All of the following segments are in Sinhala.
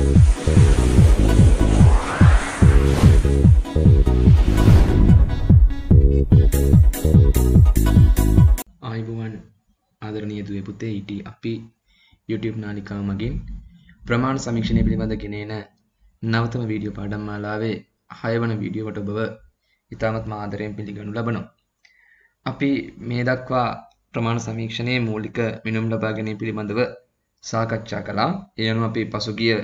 ආයිබුවන් ආදරණය දුවේ පුතේ ඉට අපි YouTube නාලිකාව මගින් ප්‍රමාණ සමීක්ෂණය පිළිබඳ ගෙනන නවතම වීඩියෝ පාඩම් මාලාවේ හයවන වීඩියෝවට බව ඉතාමත් මාදරයෙන් පිළිගනු ලබනවා. අපි මේ දක්වා ප්‍රමාණ සමීක්ෂණයේ මූලික මිනුම් ලබාගැනීම පිළිබඳව සාකච්ඡා කළා. ඒ අනුව අපි පසුගිය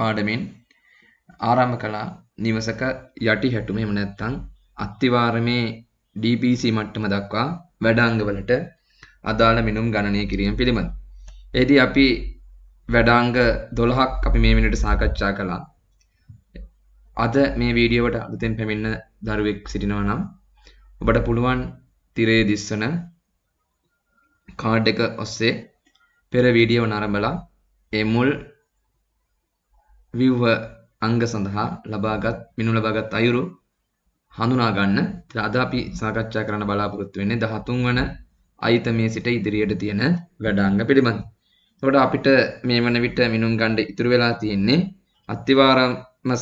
පාඩමෙන් ආරම්භ කළා නිවසක යටි හැටුම එහෙම නැත්නම් අත්තිවාරමේ DPC මට්ටම දක්වා වැඩාංගවලට අදාළ මිනුම් ගණනය කිරීම පිළිබඳ. එහිදී අපි වැඩාංග 12ක් අපි මේ වෙනකොට සාකච්ඡා කළා. අද මේ වීඩියෝවට අලුතෙන් පැමිණෙන දරුවෙක් සිටිනවා නම් ඔබට පුළුවන් තිරේ දිස්වන කාඩ් එක ඔස්සේ පෙර වීඩියෝ නරඹලා ඒ මුල් ව්‍යුව අංග සඳහා ලබාගත් මිනු ලබාගත් අයුරු හඳුනා ගන්න. ඉතින් අද අපි සාකච්ඡා කරන්න බලාපොරොත්තු වෙන්නේ 13 වන අයිතමේ සිට ඉදිරියට තියෙන වැඩාංග පිළිබඳ. එතකොට අපිට මේ වන විට මිනුම් ගණ්ඩ ඉතුරු වෙලා තියෙන්නේ අත්තිවාරම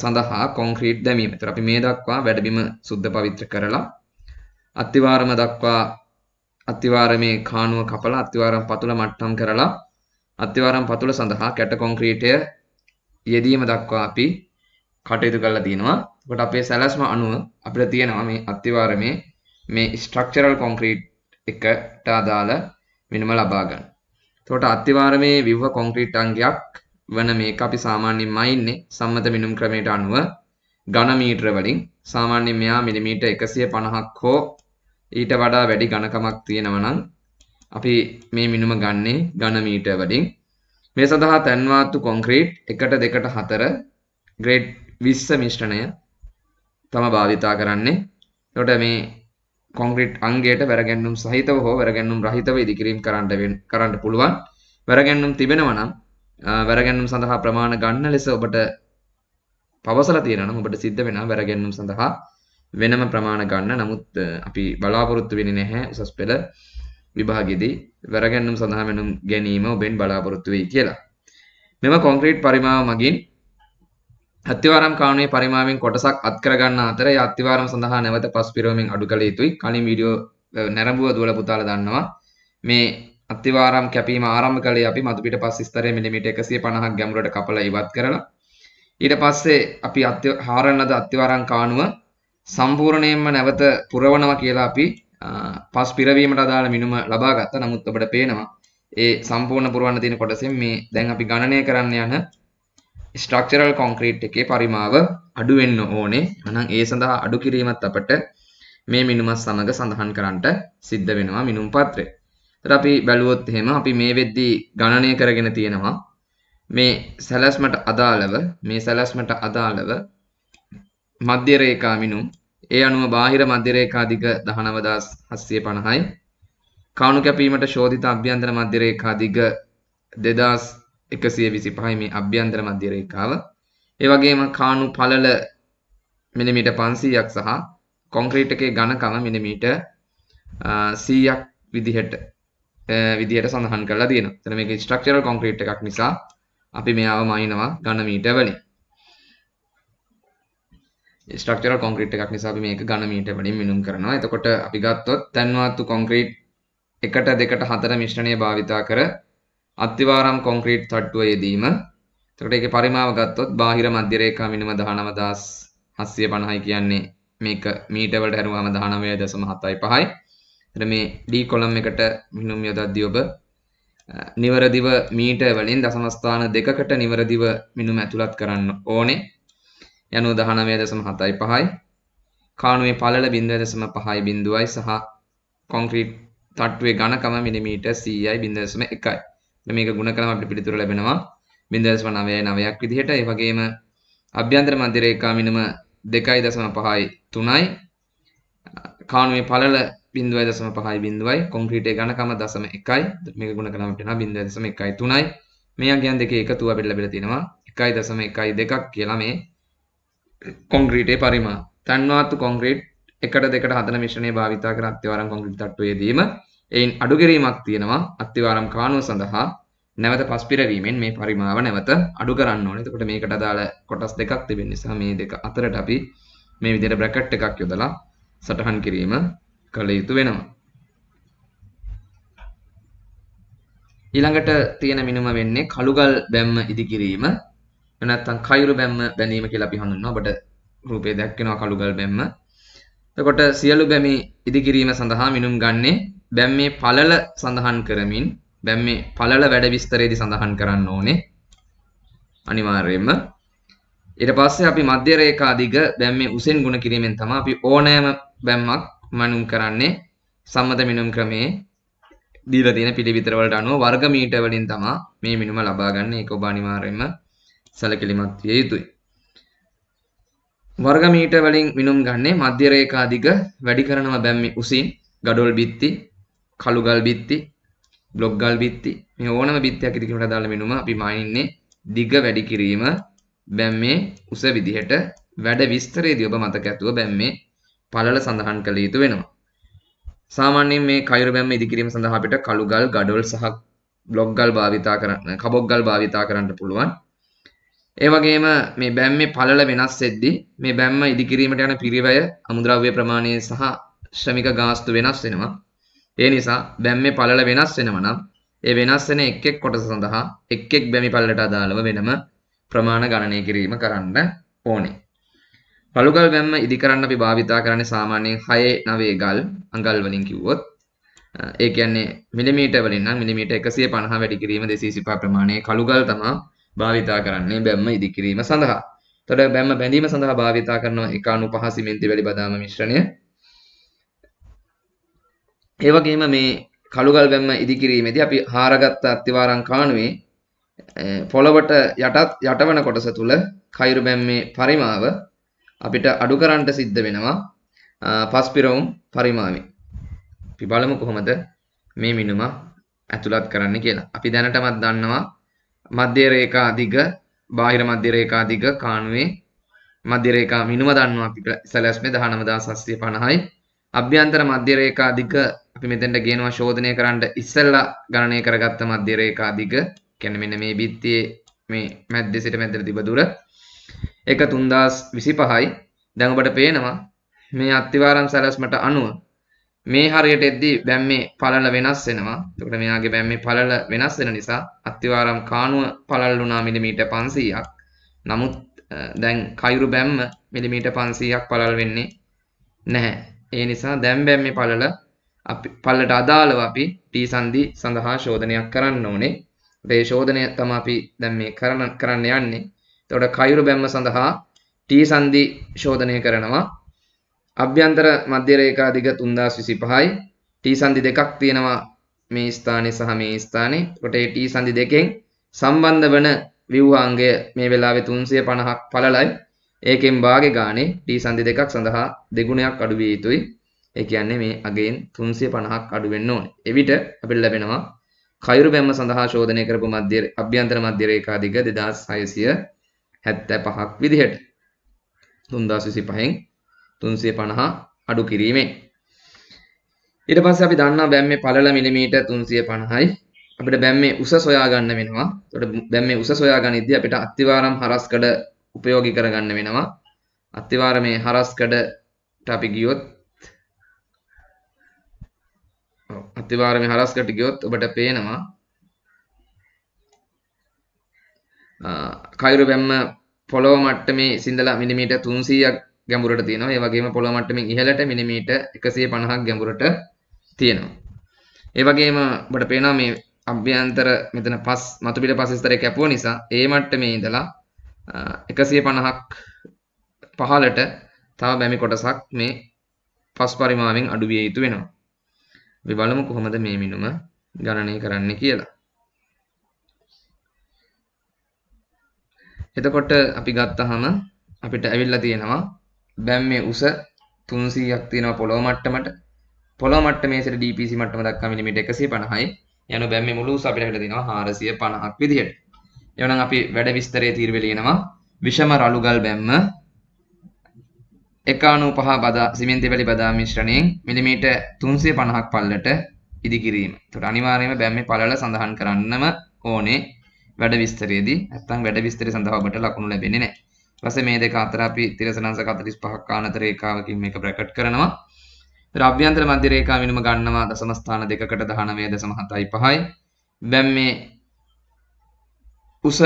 සඳහා කොන්ක්‍රීට් දැමීම. එතකොට අපි මේ දක්වා වැඩබිම සුද්ධ පවිත්‍ර කරලා අත්තිවාරම දක්වා අත්තිවාරමේ කාණුව කපලා අත්තිවාරම් පතුල මට්ටම් කරලා අත්තිවාරම් පතුල සඳහා කැට කොන්ක්‍රීටය යෙදීම දක්වා අපි කටයුතු කරලා තියෙනවා. එතකොට අපේ සැලැස්ම අනුව අපිට තියෙනවා මේ අත්‍යවාරමේ මේ ස්ට්‍රක්චරල් කොන්ක්‍රීට් එකට අදාළ මිනුම ලබා ගන්න. එතකොට අත්‍යවාරමේ විව කොන්ක්‍රීට් අංගයක් වන මේක අපි සාමාන්‍යයෙන් මයින්නේ සම්මත මිනුම් ක්‍රමයට අනුව ඝන මීටර වලින් සාමාන්‍යයෙන් මෙයා මිලිමීටර් 150ක් හෝ ඊට වඩා වැඩි ඝනකමක් තියෙනවා නම් අපි මේ මිනුම ගන්නේ ඝන මීටර වලින්. මේ සඳහා තැන්වාත්තු කොන්ක්‍රීට් එකට දෙකට හතර ග්‍රේඩ් විස්ස මිශ්‍රණය තම භාවිතා කරන්නේ ොට මේ කොන්ග්‍රට් අන්ගේට වැරගැන්නුම් සහිතව හෝ වැරගැන්නුම් රහිතව ඉදිකිරීම් කරන්නට කරන්න පුළුවන් වැරගැන්නුම් තිබෙනවනම් වැරගැන්නුම් සඳහා ප්‍රමාණ ගන්න ලෙස ඔබට පවසල තියෙනන ඔබට සිද්ධ වෙන වැරගැන්නුම් සඳහා වෙනම ප්‍රමාණ ගන්න නමුත් අපි බලාපොරොත්තු වෙන නැහැ උසස් පෙළ විභාගෙදී වැරගැන්නුම් සඳහා මෙනුම් ගැනීම ඔබෙන් බලාපොරොත්තු වෙයි කියලා. මෙම කොන්ක්‍රීට් පරිමාව මගින් අත්තිවාරම් කාණුවේ පරිමාවෙන් කොටසක් අත්කර ගන්න අතර ඒ අත්තිවාරම් සඳහා නැවත පස් පිරවමින් අඩු කළ යුතුයි. කලින් වීඩියෝ නැරඹුව දුවල පුතාලා දන්නවා. මේ අත්තිවාරම් කැපීම ආරම්භ කළේ අපි මතුපිට පස් ස්තරයේ මිලිමීටර් 150ක් ගැඹුරට කපලා ඉවත් කරලා ඊට පස්සේ අපි හාරන ලද අත්තිවාරම් කාණුව සම්පූර්ණයෙන්ම නැවත පුරවනවා කියලා අපි පස් පිරවීමට අදාළ මිනුම ලබා ගත්තා. නමුත් ඔබට පේනවා ඒ සම්පූර්ණ පුරවන්න තියෙන කොටසෙන් මේ දැන් අපි ගණනය කරන්න යන ස්ට්‍රක්චරල් කොන්ක්‍රීට් එකේ පරිමාව අඩු වෙන්න ඕනේ. එහෙනම් ඒ සඳහා අඩු කිරීමත් අපට මේ මිනුමත් සමග සඳහන් කරන්නට සිද්ධ වෙනවා මිනුම් පත්‍රය. ඒතර අපි බැලුවොත් එහෙම අපි මේ වෙද්දී ගණනය කරගෙන තියෙනවා මේ සැලැස්මට අදාළව මේ සැලැස්මට අදාළව මධ්‍ය රේඛා මිනුම් ඒ අනුව බාහිර මධ්‍යරේඛාධික 19750යි කාණු කැපීමට ශෝධිත අභ්‍යන්තර මධ්‍යරේඛාධික 2125යි මේ අභ්‍යන්තර මධ්‍යරේඛාව. ඒ වගේම කාණු පළල මිලිමීටර් 500ක් සහ කොන්ක්‍රීට් එකේ ඝනකම මිලිමීටර් 100ක් විදිහට විදිහට සඳහන් කරලා තියෙනවා. එතන මේක ස්ට්‍රක්චරල් කොන්ක්‍රීට් එකක් නිසා අපි මෙයාව මනිනවා ඝන මීටර වලින්. ස්ට්‍රක්චරල් කොන්ක්‍රීට් එකක් නිසා අපි මේක ඝනමීට වලින් මිනුම් කරනවා. එතකොට අපි ගත්තොත් තන්වාතු කොන්ක්‍රීට් එකට දෙකට හතර මිශ්‍රණය භාවිතා කර අත්තිවාරම් කොන්ක්‍රීට් තට්ටුව යෙදීම. එතකොට ඒකේ පරිමාව ගත්තොත් බාහිර මධ්‍ය රේඛා මිනිම 19750යි කියන්නේ මේක මීටර වලට හැරුවාම 19.75යි. එතන මේ D කොලම් එකට මිනුම් යොදද්දී ඔබ නිවරදිව මීටර වලින් දශම ස්ථාන දෙකකට නිවරදිව මිනුම ඇතුළත් කරන්න ඕනේ. යනු දහනවය දසම හතයි පහයි කානුවේ පලල බින්දුව දසම පහයි බිඳුවයි සහ කොන්ක්‍රීට් තට්ටුවේ ගණකම මිනිමීට සීයයි බින්දසම එකයි මේක ගුණ කරම අපිට පිළිතුර ලැබෙනවා බින්දස්ව නවය නවයක් විදිහට ඒ වගේම අභ්‍යන්තර මධ්‍යරේඛා මිනම දෙකයි දසම පහයි තුනයි කානුවේ පලල බින්දුවයි දසම පහයි බින්දුවයි කොන්ක්‍රීටේ ගණකම දසම එකයි මේක ගුණ කරම අපිට නම් බින්දුව දසම එකයි තුනයි මේ අගයන් දෙකේ එකතුව අපිට ලැබිලා තිනවා එකයි දසම එකයි දෙකක් කියලා මේ කොන්ග්‍රීටේ පරිමා තන්වාත්තු කොන්ග්‍රීට් එකට දෙකට හතන මිශ්‍රණය භාවිතා කර අත්‍යවාරම් කොන්ග්‍රීට් තට්ටුවේදීම එයින් අඩුකිරීමක් තියෙනවා අත්තිවාරම් කානුව සඳහා නැවත පස් පිරවීමෙන් මේ පරිමාව නැවත අඩු කරන්න ඕනේ. එතකොට මේකට අදාළ කොටස් දෙකක් තිබෙන නිසා මේ දෙක අතරට අපි මේ විදිහට බ්‍රැකට් එකක් යොදලා සටහන් කිරීම කළ යුතු වෙනවා. ඊළඟට තියෙන මිනුම වෙන්නේ කළුගල් බැම්ම ඉදිකිරීම. නැත්තම් කයුරු බැම්ම බැඳීම කියලා අපි හඳුන්වනවා. ඔබට රූපේ දැක්කෙනවා කළුගල් බැම්ම. එතකොට සියලු බැමි ඉදිකිරීම සඳහා මිනුම් ගන්නේ බැම්මේ පළල සඳහන් කරමින් බැම්මේ පළල වැඩ විස්තරයේදී සඳහන් කරන්න ඕනේ. අනිවාර්යයෙන්ම ඊට පස්සේ අපි මධ්‍ය රේඛා දිග බැම්මේ උසෙන් ගුණ කිරීමෙන් තමයි අපි ඕනෑම බැම්මක් මනුම් කරන්නේ සම්මත මිනුම් ක්‍රමයේ දීලා තියෙන පිළිවිතර වලට අනුව වර්ග මීටර වලින් තමයි මේ මිනුම ලබා ගන්න. ඒක ඔබ අනිවාර්යයෙන්ම සැලකිලිමත් විය යුතුයි. වර්ග මීටර් වලින් මිනුම් ගන්නේ මධ්‍ය රේඛා දිග වැඩි කරනවා බැම්මි උසින් ගඩොල් බිත්ති, කළු ගල් බිත්ති, බ්ලොක් ගල් බිත්ති මේ ඕනම බිත්තියක් ඉදිකිරීමට අදාළ මිනුම අපි මානින්නේ දිග වැඩි කිරීම බැම්මේ උස විදිහට වැඩ විස්තරයේදී ඔබ මතක ඇතුව බැම්මේ පළල සඳහන් කළ යුතු වෙනවා. සාමාන්‍යයෙන් මේ කයිර බැම්ම ඉදිකිරීම සඳහා අපිට කළු ගල්, ගඩොල් සහ බ්ලොක් ගල් භාවිතා කරන්න, කබොක් ගල් භාවිතා කරන්න පුළුවන්. ඒවගේම මේ බැම්ම පලල වෙනස් එෙද්දි මේ බැම්ම ඉදිකිරීමට යන පිරිවය අමුද්‍රව්‍ය ප්‍රමාණය සහ ශ්‍රමික ගාස්තු වෙනස් වෙනවා. ඒ නිසා බැම්ම පලල වෙනස් වෙනවනම් ඒ වෙනස්සෙන එක් එක් කොටස සඳහා එක් එක් බැමි පල්ලට අදාළව වෙනම ප්‍රමාණ ගණනය කිරීම කරන්න ඕනේ. පළුගල් බැම්ම ඉදිකරන්න අපි භාවිතා කරන්නේ සාමාන්‍යයෙන් හයේ නවේ ගල් අඟල් වලින් කිව්වොත් ඒ කියන්නේ මිලිමීටර් වලින් නම් මිලිමීටර් 150 වැඩි කිරීම 225 ප්‍රමාණයේ කළුගල් තමයි භාවිතා කරන්නේ බැම්ම ඉදිකිරීම සඳහා. තොට බැම්ම බැඳීම සඳහා භාවිතා කරනවා එක අනු පහසිමෙන්ති වැඩි බදාම මිශ්‍රණය ඒවගේම මේ කළුගල් බැම්ම ඉදිකිරීමේදී අපි හාරගත්ත අත්තිවාරං කාණුවේ පොළවට යටත් යටවන කොටස තුළ කයිරු බැම්මේ පරිමාව අපිට අඩු කරන්නට සිද්ධ වෙනවා පස් පිරවුම් පරිමාවේ. අපි බලමු කොහොමද මේ මිනුම ඇතුළත් කරන්න කියලා. අපි දැනටමත් දන්නවා මධ්‍ය රේඛා දිග බාහිර මධ්‍ය රේඛා දිග කාණුවේ මධ්‍ය රේඛා මිනුම දන්නවා අපි සැලැස්මේ 19750යි අභ්‍යන්තර මධ්‍ය රේඛා දිග අපි මෙතෙන්ට ගේනවා ශෝධනය කරන්න ඉස්සෙල්ලා ගණනය කරගත්ත මධ්‍ය රේඛා දිග කියන්නේ මෙන්න මේ බිත්තියේ මේ මැද්දේ සිට මැද්දට තිබ දුර එක 3025යි දැන් ඔබට පේනවා මේ අත්තිවාරම් සැලැස්මට අනුව මේ හරියට එද්දි බැම්මේ පළල වෙනස් වෙනවා. එතකොට මෙයාගේ බැම්මේ පළල වෙනස් වෙන නිසා අත්තිවාරම් කාණුව පළල් වුණා මිලිමීටර් 500ක්. නමුත් දැන් කයුරු බැම්ම මිලිමීටර් 500ක් පළල් වෙන්නේ නැහැ. ඒ නිසා දැන් බැම්මේ පළල අපි පල්ලට අදාළව අපි T සංදි සඳහා ශෝධනයක් කරන්න ඕනේ. ඒ ශෝධනය තමයි අපි දැන් මේ කරන කරන්න යන්නේ. එතකොට කයුරු බැම්ම සඳහා T සංදි ශෝධනය කරනවා. අභ්‍යන්තර මධ්‍යරේකා දිග 3025යි T සන්ධි දෙකක් තියෙනවා මේ ස්ථානයේ සහ මේ ස්ථානයේ. කොට ඒ T සන්ධි දෙකෙන් සම්බන්ධ වන ව්‍යුහාංගය මේ වෙලාවේ 350ක් පළලයි. ඒකෙන් භාගේ ගානේ T සන්ධි දෙකක් සඳහා දෙගුණයක් අඩු විය යුතුයි. ඒ කියන්නේ මේ අගෙන් 350ක් අඩු වෙන්න ඕනේ. එවිට අපිට ලැබෙනවා කයුරු බැම්ම සඳහා ශෝධනය කරපු මධ්‍ය අභ්‍යන්තර මධ්‍ය රේඛා දිග 2675ක් විදිහට 3025න් තුන්සිය පණහා අඩු කිරීමෙන් ඊට පස්සේ අපි දන්නා බැම්මේ පළල මිලිමීටර් 350යි අපිට බැම්මේ උස සොයා ගන්න වෙනවා. එතකොට බැම්මේ උස සොයා ගනිද්දී අපිට අත්තිවාරම් හරස්කඩ ප්‍රයෝගික කරගන්න වෙනවා. අත්තිවාරමේ හරස්කඩට අපි ගියොත් අත්තිවාරමේ හරස්කඩට ගියොත් ඔබට පේනවා කයිරු බැම්ම පොළොව මට්ටමේ සිඳලා මිලිමීටර් 300ක් ගැඹුරට තියෙනවා ඒ වගේම පොළොව මට්ටමින් ඉහළට මිලිමීටර් 150ක් ගැඹුරට තියෙනවා ඒ වගේම ඔබට පේනවා මේ අභ්‍යන්තර මෙතන පස් මතුපිට පස් ස්තරේ කැපුව නිසා ඒ මට්ටමේ ඉඳලා 150ක් පහළට තව බැමි කොටසක් මේ පස් පරිමාවෙන් අඩු විය යුතු වෙනවා අපි බලමු කොහොමද මේ මිනුම ගණනය කරන්න කියලා. එතකොට අපි ගත්තහම අපිට ඇවිල්ලා තියෙනවා දැන් මේ උස 300ක් තියෙනවා පොළොව මට්ටමට පොළොව මට්ටමේ සිට DPC මට්ටම දක්වා මිලිමීටර් 150යි යනු බැම්මේ මුළු උස අපිට හිතලා තියෙනවා 450ක් විදිහට එවනම් අපි වැඩ විස්තරයේ තීරවල එනවා විෂම රළුගල් බැම්ම 195 බදා සිමෙන්ති වැලි බදා මිශ්‍රණයෙන් මිලිමීටර් 350ක් පල්ලට ඉදිකිරීම. ඒකට අනිවාර්යයෙන්ම බැම්මේ පළල සඳහන් කරන්නම ඕනේ වැඩ විස්තරයේදී. නැත්නම් වැඩ විස්තරය සඳහා ඔබට ලකුණු ලැබෙන්නේ නැහැ. පස්සේ මේ දෙක අතර අපි තිරසනංශ 45ක් ආනතර රේඛාවකින් මේක බ්‍රැකට් කරනවා. ඒතර අභ්‍යන්තර මධ්‍ය රේඛාව මිනුම ගන්නවා දශම ස්ථාන දෙකකට 19.75යි. දැන් මේ උස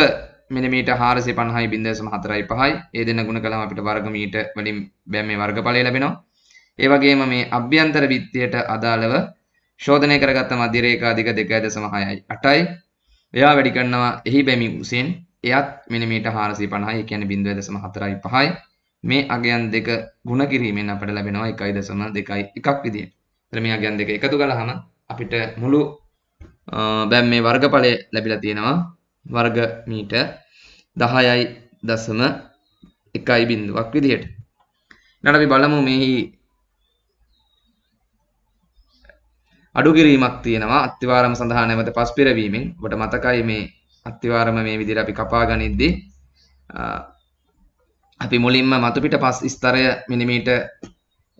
මිලිමීට 450.45යි. ඒ දෙන ගුණ කළාම අපිට වර්ග මීට වලින් දැන් මේ වර්ගඵලය ලැබෙනවා. ඒ වගේම මේ අභ්‍යන්තර විත්තියට අදාළව ශෝධනය කරගත්ත මධ්‍ය රේඛා දිග 2.6යි 8යි. එයා වැඩි කරනවා එහි බැමි උසෙන් එයත් මිලිමීට හාරසී පණහයි කියන බිඳුව දසම හතරයි පහයි මේ අගයන් දෙක ගුණ කිරීමෙන් අපට ලැබෙනවා එකයි දසම දෙකයි එකක් විදියට. එතන මේ අගයන් දෙක එකතු කළාම අපිට මුළු දැන් මේ වර්ගඵලය ලැබිලා තියෙනවා වර්ග මීටර් 10යි දසම 1යි බිඳුවක් විදියට. ඊළඟට අපි බලමු මෙහි අඩු කිරීමක් තියෙනවා අත්තිවාරම සඳහා නැවත පස් පිරවීමෙන්. ඔබට මතකයි මේ අත්තිවාරම මේ විදිර අපි කපා ගනිද්දි අපි මුලින්ම මතුපිට පස් ස්තරය මිනිමීට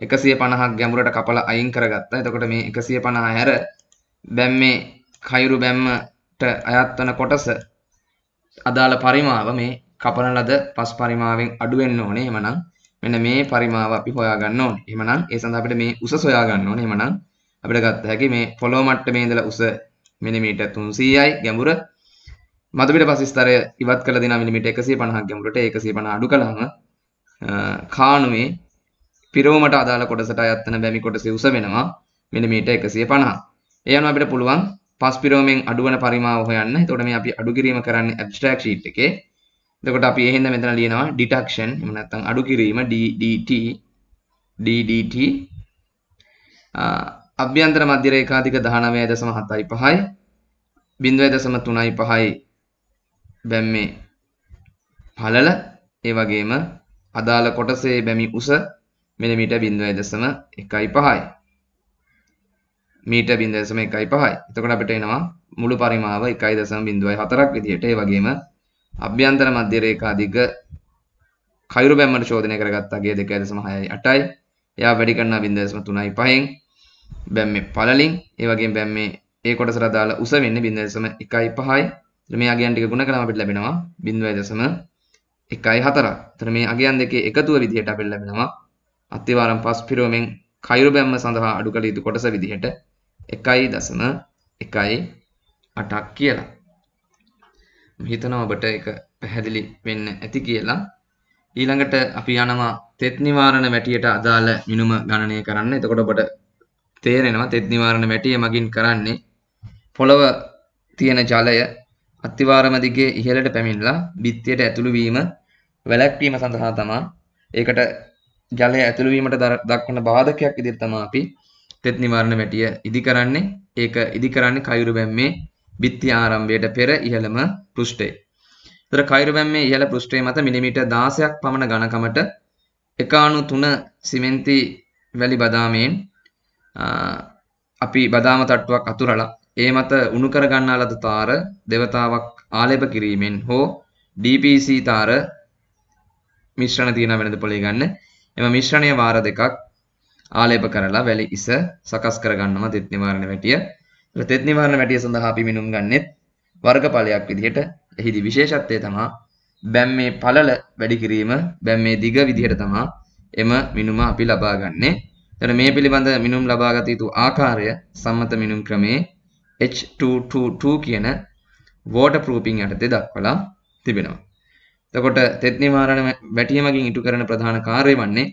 එකසිය පණහක් ගැමුරට කපල අයින් කරගත්ත එතකොට මේ එකසිය පණා හැර බැම්මේ කයිරු බැම්මට අයත්වන කොටස අදාළ පරිමාව මේ කපන ලද පස් පරිමාවෙන් අඩුවෙන්න ඕනේ එමනම් මෙන්න මේ පරිමාව අපි හොයාගන්න ඕනේ. එමනම් ඒ සඳහා අපිට මේ උස සොයාගන්න ඕනේ. එමනම් අපිට ගත්ත හැකි මේ පොළොව මට්ටමේ ඉඳලා උස මිලිමීටර් 300යි ගැඹුර මතුපිට පස්ස්තරය ඉවත් කළ දින මිලිමිට එකසේ පණහක් ගැමුලට එකසේ පණ අඩු කළම කානුවේ පිරෝමට අදාළ කොටසට අත්තන බැමි කොටස උස වෙනවා මිලිමීට එකසේ පණහා එයන අපිට පුළුවන් පස් පිරෝමෙන් අඩුවන පරිමාව හොයන්න තොට මේ අපි අඩුකිරීම කරන්න ඇබස්ට්‍රක් ීට් එකේ දකොට අපි එහෙද මෙතන ලියනවා ඩිටක්ෂන් එමනත්තං අඩුකිරීම DDT DDT අභ්‍යන්තර මධ්‍යරේකාධික දහනවය දසම හතයි පහයි බිඳුවය දසම තුනයි පහයි බැම්මේ පළල ඒ වගේම අදාළ කොටසේ බැමි උස මිලිමීටර් 0.15යි. මීටර් 0.15යි. එතකොට අපිට එනවා මුළු පරිමාව 1.04ක් විදියට. ඒ වගේම අභ්‍යන්තර මධ්‍ය රේඛා දිග කයුරු බැම්මට ඡෝදනය කරගත්ත අගය 2.68යි. එයා වැඩි කරනවා 0.35න්. බැම්මේ පළලින් ඒ වගේම බැම්මේ ඒ කොටසට අදාළ උස වෙන්නේ 0.15යි. මේ අගයන් ටික ගුණ කරාම අපිට ලැබෙනවා 0.14. එතන මේ අගයන් දෙකේ එකතුව විදිහට අපිට ලැබෙනවා අත්තිවාරම් පස් පිරෝමෙන් කයිරු බැම්ම සඳහා අඩු කළ යුතු කොටස විදිහට 1.18ක් කියලා. මම හිතනවා ඔබට ඒක පැහැදිලි වෙන්න ඇති කියලා. ඊළඟට අපි යනවා තෙත් නිවාරණ වැටියට අදාළ මිනුම ගණනය කරන්න. එතකොට ඔබට තේරෙනවා තෙත් නිවාරණ වැටිය මගින් කරන්නේ පොළව තියෙන ජලය අත්තිවාරම දිගේ ඉහළට පැමිණලා බිත්තියට ඇතුළු වීම වැළැක්වීම සඳහා තමා ඒකට ජලය ඇතුළු වීමට දක්වන බාධකයක් ඉදිරියට තමා අපි තෙත් නිවාරණ වැටිය ඉදි කරන්නේ ඒක ඉදි කරන්නේ කයුරු බැම්මේ බිත්ති ආරම්භයට පෙර ඉහළම පෘෂ්ඨයේ. ඒතර කයුරු බැම්මේ ඉහළ පෘෂ්ඨයේ මත මිලිමීටර් 16ක් පමණ ඝනකමට 193 සිමෙන්ති වැලි බදාමෙන් අපි බදාම තට්ටුවක් අතුරලා ඒ මත උණු කර ගන්නා ලද තාර දෙවතාවක් ආලේප කිරීමෙන් හෝ DPC තාර මිශ්‍රණ තියෙන වෙනද පොලේ ගන්න. එම මිශ්‍රණය වාර දෙකක් ආලේප කරලා වැලි ඉස සකස් කර ගන්නවා තෙත් නිවාරණ වැටිය. ඒක තෙත් නිවාරණ වැටිය සඳහා අපි මිනුම් ගන්නෙත් වර්ගඵලයක් විදිහට. එහිදී විශේෂත්වය තමයි බැම්මේ පළල වැඩි කිරීම බැම්මේ දිග විදිහට තමයි එම මිනුම අපි ලබා ගන්නෙ. එතන මේ පිළිබඳ මිනුම් ලබා ගත යුතු ආකාරය සම්මත මිනුම් ක්‍රමේ H222 කියන වෝට ප්‍රූපින් යටතේ දක්වලා තිබෙනවා. එතකොට තෙත් නිවාරණ වැටීමකින් ඉටු කරන ප්‍රධාන කාර්යය වන්නේ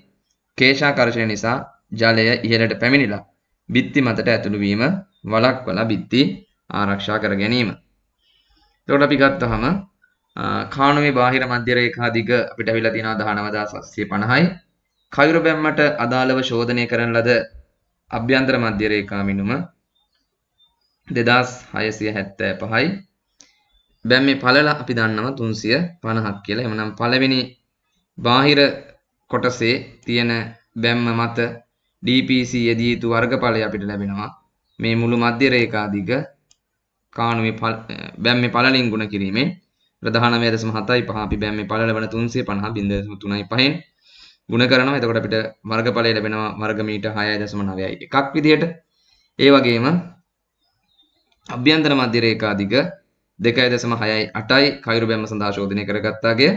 කේශාකර්ෂණය නිසා ජලය ඉහළට පැමිණිලා බිත්ති මතට ඇතුළු වීම වළක්වලා බිත්ති ආරක්ෂා කර ගැනීම. එතකොට අපි ගත්තහම කාණුවේ බාහිර මධ්‍ය රේඛා දිග අපිට අවිලා තියෙනවා 19750යි. කයුර බැම්මට අදාළව ශෝධනය කරන ලද අභ්‍යන්තර මධ්‍ය රේඛා මිනුම දෙදස් හයසිය හැත්තෑ පහයි දැම් මේ පලල අපි දන්නවා තුන්සිය පණහක් කියලා එමනම් පලවෙනි බාහිර කොටසේ තියෙන බැම්ම මත DPC යෙදී යුතු වර්ගඵලය අපිට ලැබෙනවා මේ මුළු මධ්‍ය රේඛා දිග කාණුවේ බැම්මේ පළලින් ගුණ කිරීමෙන් ප්‍රධාන වේදසම 7යි 5 අපි බැම්මේ පළල වන 350.35යි 5න් ගුණ කරනවා එතකොට අපිට වර්ගඵලය ලැබෙනවා වර්ග මීටර 6.9යි එකක් විදිහට ඒ වගේම අභ්‍යන්තර මධ්‍ය රේඛාධික 2.6යි කයුරු බැම්ම සඳහා ශෝධනය කරගත්තාගේ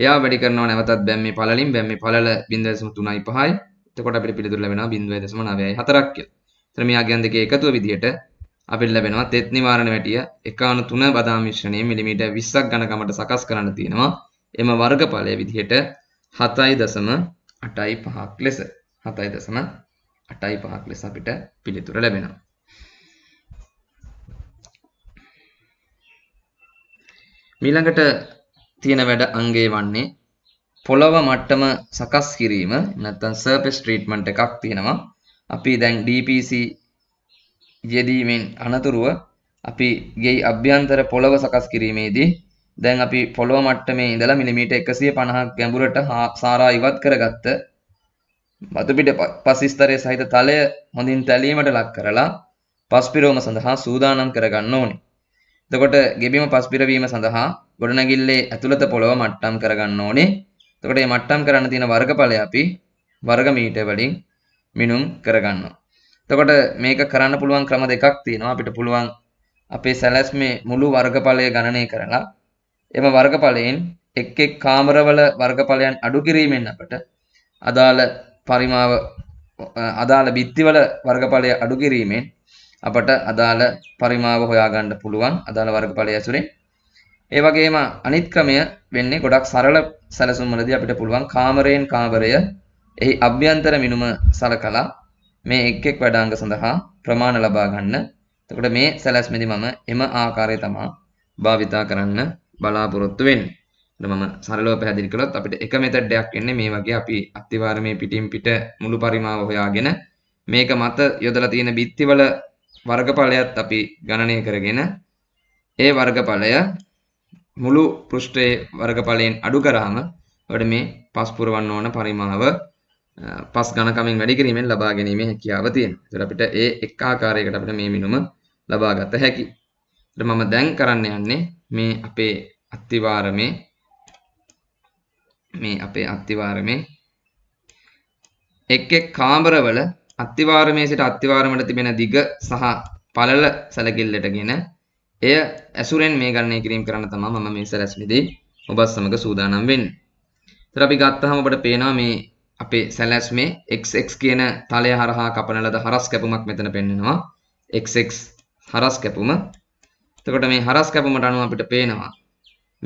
එයා වැඩි කරනවා නැවතත් බැම්මේ පළලින් බැම්මේ පළල 0.35යි එතකොට අපිට පිළිතුර ලැබෙනවා 0.94ක් කියලා. එතන මේ අගයන් දෙකේ එකතුව විදිහට අපිට ලැබෙනවා තෙත් නිවාරණ වැටිය 1.3 බදාම් මිශ්‍රණය මිලිමීටර් 20ක් ඝනකමට සකස් කරන්න තියෙනවා. එම වර්ගඵලය විදිහට 7.85ක් ලෙස 7.85ක් ලෙස අපිට පිළිතුර ලැබෙනවා. මීළඟට තියෙන වැඩ අංගේ වන්නේ පොළව මට්ටම සකස් කිරීම නැත්නම් surface treatment එකක් තියෙනවා. අපි දැන් DPC යෙදීමෙන් අනතුරුව අපි ගෙයි අභ්‍යන්තර පොළව සකස් කිරීමේදී දැන් අපි පොළොව මට්ටමේ ඉඳලා මිලිමීටර් 150ක් ගැඹුරට සාරා ඉවත් කරගත්ත වතුපිට පස්ස්තරය සහිත තලය හොඳින් තැලීමට ලක් කරලා පස්පිරෝම සඳහා සූදානම් කරගන්න ඕනේ. එතකොට ගෙබිම පස්පිරවීම සඳහා ගොඩනැගිල්ලේ ඇතුළත පොළව මට්ටම් කරගන්න ඕනේ. එතකොට මේ මට්ටම් කරන්න තියෙන වර්ගඵලය අපි වර්ග මීටර වලින් මිනුම් කරගන්නවා. එතකොට මේක කරන්න පුළුවන් ක්‍රම දෙකක් තියෙනවා. අපිට පුළුවන් අපේ සැලැස්මේ මුළු වර්ගඵලය ගණනය කරලා එම වර්ගඵලයෙන් එක් එක් කාමරවල වර්ගඵලයන් අඩු කිරීමෙන් අපට අදාළ පරිමාව අදාළ බිත්තිවල වර්ගඵලය අඩු කිරීමෙන් අපට අදාළ පරිමාව හොයාගන්න පුළුවන් අදාළ වර්ගඵලය ඇසුරේ. ඒ වගේම අනිත් ක්‍රමය වෙන්නේ ගොඩක් සරල සැලසුම් වලදී අපිට පුළුවන් කාමරයෙන් කාමරය එහි අභ්‍යන්තර මිනුම සලකලා මේ එක් එක් වැඩාංග සඳහා ප්‍රමාණ ලබා ගන්න. එතකොට මේ සැලැස්මේදී මම එම ආකාරය තමයි භාවිතා කරන්න බලාපොරොත්තු වෙන්නේ. මම සරලව පැහැදිලි කළොත් අපිට එක මෙතඩ් එකක් එන්නේ මේ වගේ අපි අත්තිවාරමේ පිටින් පිට මුළු පරිමාව හොයාගෙන මේක මත යොදලා තියෙන බිත්තිවල වර්ගඵලයත් අපි ගණනය කරගෙන ඒ වර්ගඵලය මුළු පෘෂ්ඨයේ වර්ගඵලයෙන් අඩු කරාම ඔබට මේ පස් පුරවන්න ඕන පරිමාව පස් ගණකමින් වැඩි කිරීමෙන් ලබා ගැනීමේ හැකියාව තියෙනවා. ඒතර අපිට ඒ එක් ආකාරයකට අපිට මේ මිනුම ලබා ගත හැකියි. ඒතර මම දැන් කරන්න යන්නේ මේ අපේ අත්තිවාරමේ මේ අපේ අත්තිවාරමේ එක් එක් කාමරවල අත්තිවාරමේ සිට අත්තිවාරමට තිබෙන දිග සහ පළල සැලකිල්ලටගෙන එය ඇසුරෙන් මේ ගණනය කිරීම කරන්න තමයි මම මේ සැලැස්මේදී ඔබත් සමග සූදානම් වෙන්නේ. ඉතින් අපි ගත්තහම අපිට පේනවා මේ අපේ සැලැස්මේ xx කියන තලය හරහා කපන ලද හරස් කැපුමක් මෙතන පෙන්වනවා. xx හරස් කැපුම. එතකොට මේ හරස් කැපුමට අනුව අපිට පේනවා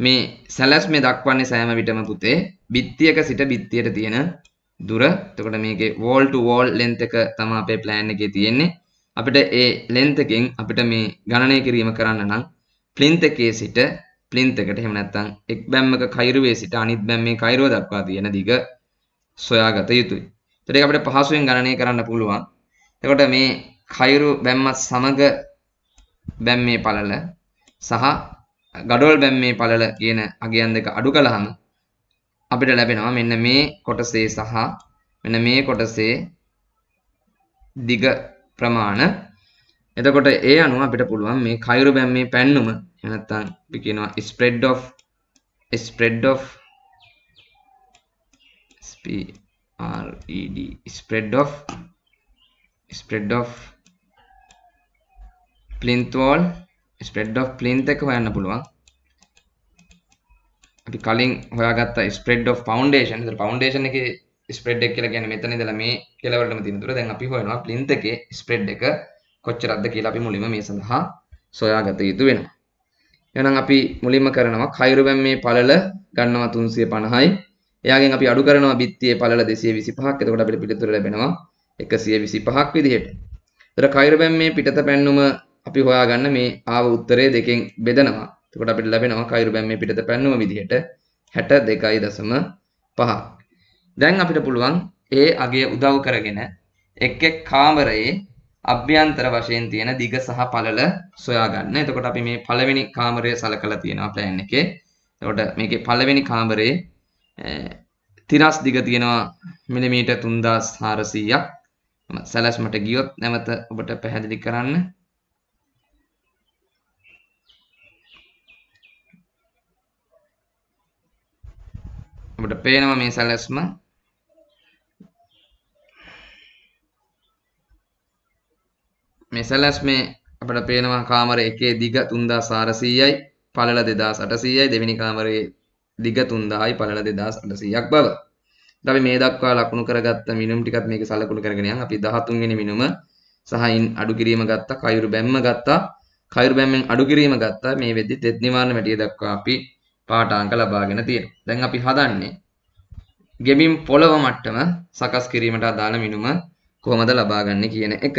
මේ සැලැස්මේ දක්වන්නේ සෑම විටම පුතේ බිත්තියක සිට බිත්තියට තියෙන දුර එතකොට මේකේ වෝල් ටු වෝල් length එක තමයි අපේ plan එකේ තියෙන්නේ අපිට ඒ length එකෙන් අපිට මේ ගණනය කිරීම කරන්න නම් plinth එකේ සිට plinth එකට එහෙම නැත්නම් එක් බැම්මක කයිරුවේ සිට අනිත් බැම්මේ කයිරුව දක්වා තියෙන දිග සොයාගත යුතුයි. එතකොට ඒක අපිට පහසුවෙන් ගණනය කරන්න පුළුවන්. එතකොට මේ කයිරු බැම්මත් සමග බැම්මේ පළල සහ ගඩොල් බැම්මේ පළල කියන අගයන් දෙක අඩු කළාම අපිට ලැබෙනවා මෙන්න මේ කොටසේ සහ මෙන්න මේ කොටසේ දිග ප්‍රමාණ එතකොට ඒ අනුව අපිට පුළුවන් මේ කයිරු බැම්මේ පැන්නුම එහෙම නැත්නම් අපි කියනවා spread of spread of sp r e d spread of spread of plinth wall spread of plinth එක හොයන්න පුළුවන් අපි කලින් හොයාගත්ත ස්ප්‍රෙඩ් of foundation ඒතර foundation එකේ ස්ප්‍රෙඩ් එක කියලා කියන්නේ මෙතන ඉඳලා මේ කෙලවරටම තියෙන දුර දැන් අපි හොයනවා plinth එකේ ස්ප්‍රෙඩ් එක කොච්චරක්ද කියලා අපි මුලින්ම මේ සඳහා සොයාගත යුතු වෙනවා එහෙනම් අපි මුලින්ම කරනවා කයිරුබැම් මේ පළල ගන්නවා 350යි එයාගෙන් අපි අඩු කරනවා බිත්තියේ පළල 225ක්. එතකොට අපිට පිටතට ලැබෙනවා 125ක් විදිහට. ඒතර කයිරබැම් මේ පිටත පැන්නුම අපි හොයාගන්න මේ ආව උත්තරේ දෙකෙන් බෙදනවා. එතකොට අපිට ලැබෙනවා කයිරු බැම්මේ පිටත පැන්නුම විදිහට 62.5ක්. දැන් අපිට පුළුවන් ඒ අගය උදව් කරගෙන එක් එක් කාමරයේ අභ්‍යන්තර වශයෙන් තියෙන දිග සහ පළල සොයා ගන්න. එතකොට අපි මේ පළවෙනි කාමරය සලකලා තියෙනවා plan එකේ. එතකොට මේකේ පළවෙනි කාමරයේ තිරස් දිග තියෙනවා මිලිමීටර් 3400ක්. සැලැස්මට ගියොත් නැවත ඔබට පැහැදිලි කරන්න අපිට පේනවා මේ සැලැස්ම මේ සැලැස්මේ අපිට පේනවා කාමර එකේ දිග 3400යි පළල 2800යි දෙවෙනි කාමරයේ දිග 3000යි පළල 2800ක් බව. අපි මේ දක්වා ලකුණු කරගත්ත මිනුම් ටිකත් මේක සලකුණු කරගෙන යන් අපි 13 වෙනි මිනුම සහයින් අඩු කිරීම ගත්තා කයුරු බැම්ම ගත්තා කයුරු බැම්මෙන් අඩු කිරීම ගත්තා මේ වෙද්දි තෙත් නිවාරණ මැටිය දක්වා අපි පාටාංක ලබාගෙන තියෙනවා. දැන් අපි හදන්නේ ගෙබිම් පොළව මට්ටම සකස් කිරීමට අදාළ මිනුම කොහොමද ලබාගන්නේ කියන එක.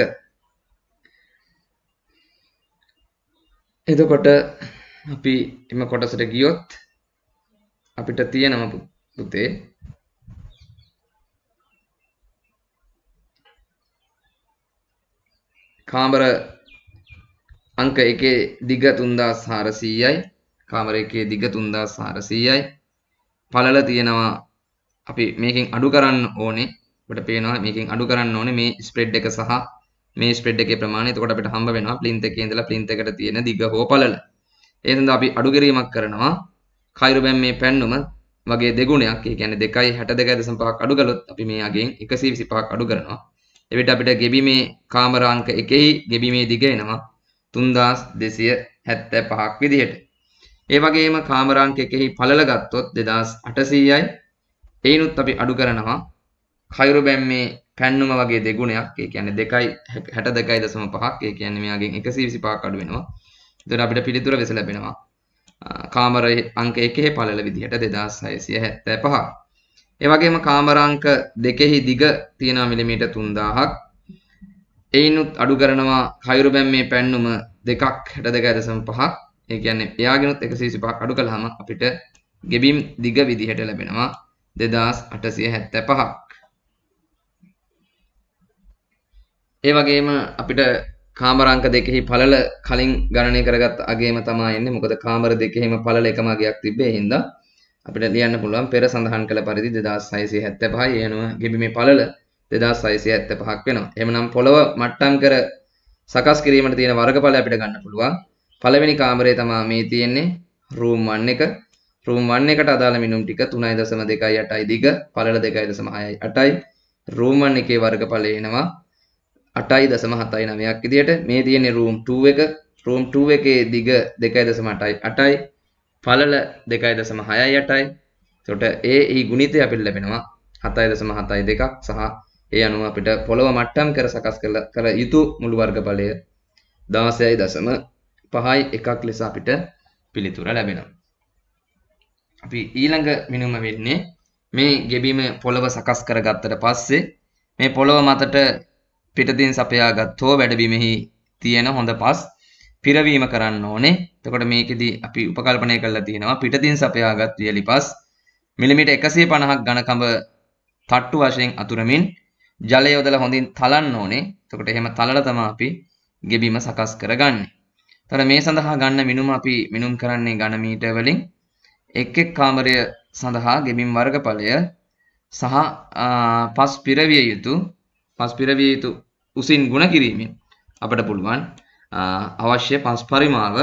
එතකොට අපි එම කොටසට ගියොත් අපිට තියෙනම පුතේ කාමර අංක එකේ දිග තුන්දා සාරසීයයි කාමරයකේ දිග තුන්දා සාරසීයයි පලල තියෙනවා අපි මේකින් අඩු කරන්න ඕනේ ඔබට පේනවා මේකින් අඩු කරන්න ඕනේ මේ ස්ප්‍රෙඩ් එක සහ මේ ස්ප්‍රෙඩ් එකේ ප්‍රමාණය එතකොට අපිට හම්බ වෙනවා ප්ලින්ත් එකේ ඉඳලා ප්ලින්ත් එකට තියෙන දිග හෝ පළල ඒ සඳහා අපි අඩු කිරීමක් කරනවා කයිරුබැම් මේ පැන්නුම වගේ දෙගුණයක් ඒ කියන්නේ 2.62.5ක් අඩු කළොත් අපි මේ අගෙන් 125ක් අඩු කරනවා එවිට අපිට ගෙබිමේ කාමර අංක එකෙහි ගෙබිමේ දිග එනවා 3275ක් විදිහට ඒ වගේම කාමරාංක එකෙහි පළල ගත්තොත් 2800යි. එයිනුත් අපි අඩු කරනවා කයුරු බැම්මේ පැන්නුම වගේ දෙගුණයක්. ඒ කියන්නේ 2.62.5ක්. ඒ කියන්නේ මෙයාගෙන් 125ක් අඩු වෙනවා. එතකොට අපිට පිළිතුර වෙස ලැබෙනවා. කාමරයේ අංක එකෙහි පළල විදිහට 2675ක්. ඒ වගේම කාමරාංක දෙකෙහි දිග තියෙනවා මිලිමීටර් 3000ක්. එයිනුත් අඩු කරනවා කයුරු බැම්මේ පැන්නුම 2.62.5ක්. ඒ කියන්නේ එයාගෙනුත් 125ක් අඩු කළාම අපිට ගෙබීම් දිග විදිහට ලැබෙනවා 2875ක් ඒ වගේම අපිට කාමර අංක දෙකෙහි පළල කලින් ගණනය කරගත් අගේම තමයි එන්නේ මොකද කාමර දෙකෙහිම පළල එකම අගයක් තිබ්බේ ඒ හින්දා අපිට ලියන්න පුළුවන් පෙර සඳහන් කළ පරිදි 2675යි එනවා ගෙබීමේ පළල 2675ක් වෙනවා. එහෙමනම් පොළව මට්ටම් කර සකස් කිරීමට තියෙන වර්ගඵලය අපිට ගන්න පුළුවන් පළවෙනි කාමරය තමා මේ තියෙන්නේ රූම් වන් එක රූම් වන් එකට අදාළ මිනුම් ටික 3.2.8යි දිග පළල 2.8යි රූම් වන් එකේ වර්ගඵලය එනවා 8.79ක් විදියට මේ තියෙන්නේ රූම් 2 එක රූම් 2 එකේ දිග 2.8යි පළල 2.6යි එතකොට ඒ ඊ ගුණිතය අපිට ලැබෙනවා 7.72ක් සහ ඒ අනුව අපිට පොළව මට්ටම් කර සකස් කළ කර යුතු මුළු වර්ගඵලය 16.1 පහයි එකක් ලෙස අපිට පිළිතුර ලැබෙනවා. අපි ඊළඟ මිනුම වෙන්නේ මේ ගෙබීම පොළව සකස් කරගත්තට පස්සේ මේ පොළව මතට පිටතින් සපයාගත් හෝ වැඩබිමෙහි තියෙන හොඳ පස් පිරවීම කරන්න ඕනේ. එතකොට මේකෙදී අපි උපකල්පනය කරලා තියෙනවා පිටතින් සපයාගත් වියලි පස් මිලිමීටර් 150ක් ඝනකඹ තට්ටු වශයෙන් අතුරමින් ජලය යොදලා හොඳින් තලන්න ඕනේ. එතකොට එහෙම තලලා තමයි අපි ගෙබීම සකස් කරගන්නේ. තර මේ සඳහා ගන්න මිනුම අපි මිනුම් කරන්නේ ගණමීට වලින් එක් එක් කාමරය සඳහා ගෙබිම් වර්ගඵලය සහ පස් පිරවිය යුතු පස් පිරවිය යුතු උසින් ගුණ කිරීමෙන් අපට පුළුවන් අවශ්‍ය පස් පරිමාව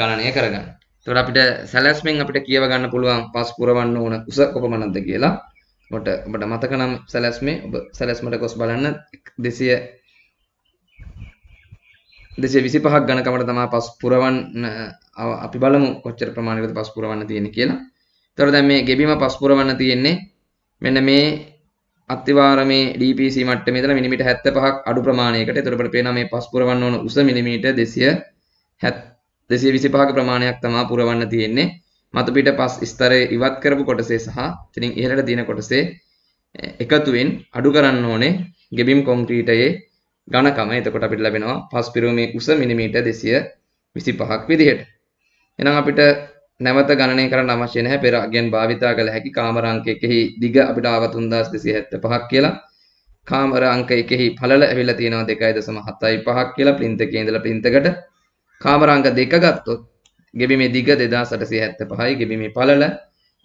ගණනය කරගන්න. එතකොට අපිට සැලැස්මෙන් අපිට කියව ගන්න පුළුවන් පස් පුරවන්න ඕන උස කොපමණක්ද කියලා. ඔබට ඔබට මතක නම් සැලැස්මේ ඔබ සැලැස්මට ගොස් බලන්න 200 දෙසේ විසි පහක් ගණකමට තමා පස් පුරවන් අපි බලමු කොච්චර ප්‍රමාණකත පස් පුරවන්න තියෙන කියලා තොර දැ මේ ගෙබීම පස් පුරවන්න තියෙන්නේ මෙන්න මේ අතිවාර මේ ඩපC මට මෙතර මිනිමිට හැත්ත පහක් අඩු ප්‍රමාණයකට තොරට පේන මේ පස් පුරවන්න ඕන උස මිනිමීට දෙසිය හැත් දෙසිය විසි පහක ප්‍රමාණයක් තමා පුරවන්න තියෙන්නේ මතු පිට පස් ස්තරය ඉවත් කරපු කොටසේ සහ තිරින් ඉහලට දින කොටසේ එකතුවෙන් අඩු කරන්න ඕනේ ගෙබිම් කොන්ක්‍රීටයේ ඝනකම එතකොට අපිට ලැබෙනවා පස් පිරුමේ උස මිලිමීටර් 225ක් විදිහට. එහෙනම් අපිට නැවත ගණනය කරන්න අවශ්‍ය නැහැ පෙර අගයන් භාවිතා කළ හැකි කාමර අංක එකෙහි දිග අපිට ආව 3275ක් කියලා. කාමර අංක එකෙහි පළල ඇවිල්ලා තියෙනවා 2.75ක් කියලා ප්‍රින්ට් එකේ ඉඳලා ප්‍රින්ට් එකට. කාමර අංක දෙක ගත්තොත් ගෙබිමේ දිග 2875යි ගෙබිමේ පළල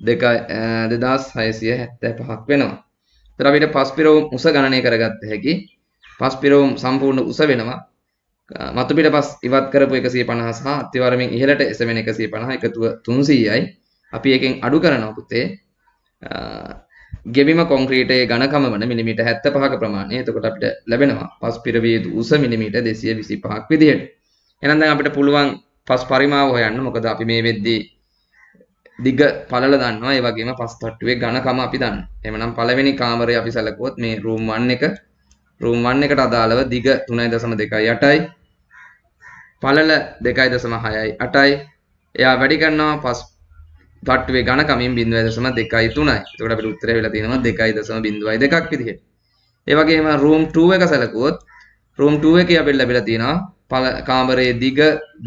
2675ක් වෙනවා. ඒතර අපිට පස් පිරවුම් උස ගණනය කරගත්ත හැකි පස් පිරවුම් සම්පූර්ණ උස වෙනවා මතුපිට පස් ඉවත් කරපු 150 සහ අත්‍යවරමින් ඉහළට එසවෙන 150 එකතුව 300යි. අපි එකෙන් අඩු කරනවා පුතේ. ගෙවිම කොන්ක්‍රීටයේ ඝනකම වන මිලිමීටර් 75ක ප්‍රමාණය. එතකොට අපිට ලැබෙනවා පස් පිරවිය යුතු උස මිලිමීටර් 225ක් විදිහට. එහෙනම් දැන් අපිට පුළුවන් පස් පරිමාව හොයන්න. මොකද අපි මේ වෙද්දී දිග පළල දන්නවා. ඒ වගේම පස් තට්ටුවේ ඝනකම අපි දන්නවා. එහෙනම් පළවෙනි කාමරය අපි සැලකුවොත් මේ room 1 එක රූම් 1 එකට අදාළව දිග 3.2යි 8යි පළල 2.6යි 8යි එයා වැඩි කරනවා පස් තට්ටුවේ ඝන කමින් 0.23යි එතකොට අපිට උත්තරය වෙලා තියෙනවා 2.02ක් විදිහට ඒ වගේම රූම් 2 එක සැලකුවොත් රූම් 2 එකේ අපිට ලැබිලා තියෙනවා පළ කාමරයේ දිග